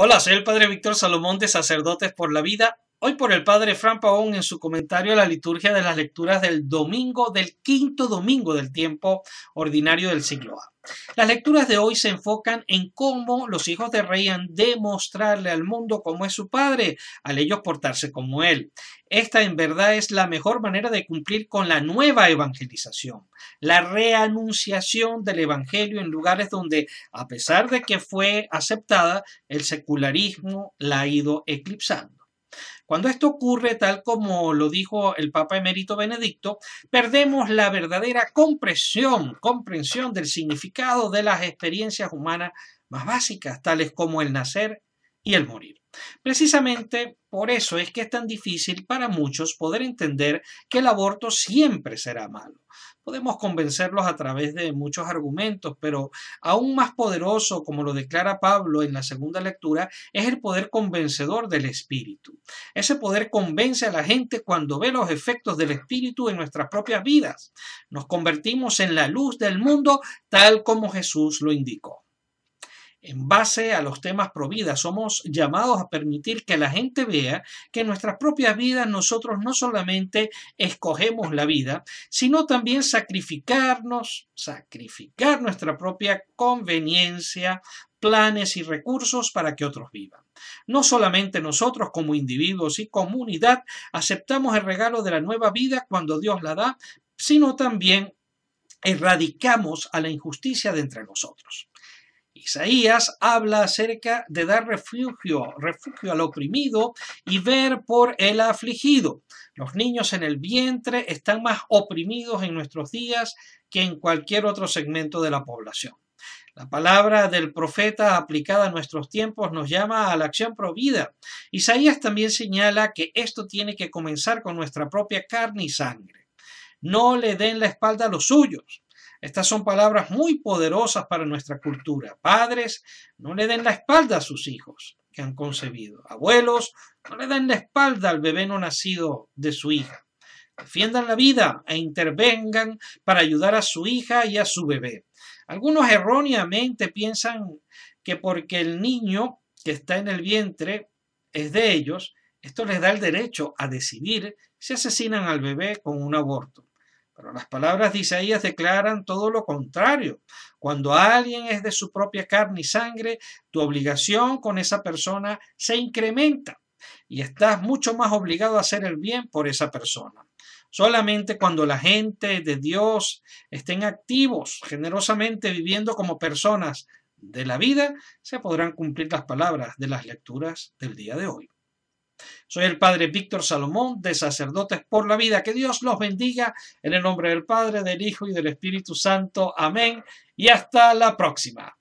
Hola, soy el Padre Víctor Salomón de Sacerdotes por la Vida Hoy por el padre Fran Paón en su comentario a la liturgia de las lecturas del domingo, del quinto domingo del tiempo ordinario del siglo A. Las lecturas de hoy se enfocan en cómo los hijos de rey han al mundo cómo es su padre, al ellos portarse como él. Esta en verdad es la mejor manera de cumplir con la nueva evangelización, la reanunciación del evangelio en lugares donde, a pesar de que fue aceptada, el secularismo la ha ido eclipsando. Cuando esto ocurre, tal como lo dijo el Papa Emérito Benedicto, perdemos la verdadera comprensión, comprensión del significado de las experiencias humanas más básicas, tales como el nacer, y el morir. Precisamente por eso es que es tan difícil para muchos poder entender que el aborto siempre será malo. Podemos convencerlos a través de muchos argumentos, pero aún más poderoso, como lo declara Pablo en la segunda lectura, es el poder convencedor del espíritu. Ese poder convence a la gente cuando ve los efectos del espíritu en nuestras propias vidas. Nos convertimos en la luz del mundo tal como Jesús lo indicó en base a los temas providas. Somos llamados a permitir que la gente vea que en nuestras propias vidas nosotros no solamente escogemos la vida, sino también sacrificarnos, sacrificar nuestra propia conveniencia, planes y recursos para que otros vivan. No solamente nosotros como individuos y comunidad aceptamos el regalo de la nueva vida cuando Dios la da, sino también erradicamos a la injusticia de entre nosotros. Isaías habla acerca de dar refugio, al oprimido y ver por el afligido. Los niños en el vientre están más oprimidos en nuestros días que en cualquier otro segmento de la población. La palabra del profeta aplicada a nuestros tiempos nos llama a la acción provida. Isaías también señala que esto tiene que comenzar con nuestra propia carne y sangre. No le den la espalda a los suyos. Estas son palabras muy poderosas para nuestra cultura. Padres, no le den la espalda a sus hijos que han concebido. Abuelos, no le den la espalda al bebé no nacido de su hija. Defiendan la vida e intervengan para ayudar a su hija y a su bebé. Algunos erróneamente piensan que porque el niño que está en el vientre es de ellos, esto les da el derecho a decidir si asesinan al bebé con un aborto. Pero las palabras de Isaías declaran todo lo contrario. Cuando alguien es de su propia carne y sangre, tu obligación con esa persona se incrementa y estás mucho más obligado a hacer el bien por esa persona. Solamente cuando la gente de Dios estén activos, generosamente viviendo como personas de la vida, se podrán cumplir las palabras de las lecturas del día de hoy. Soy el Padre Víctor Salomón, de Sacerdotes por la Vida. Que Dios los bendiga en el nombre del Padre, del Hijo y del Espíritu Santo. Amén. Y hasta la próxima.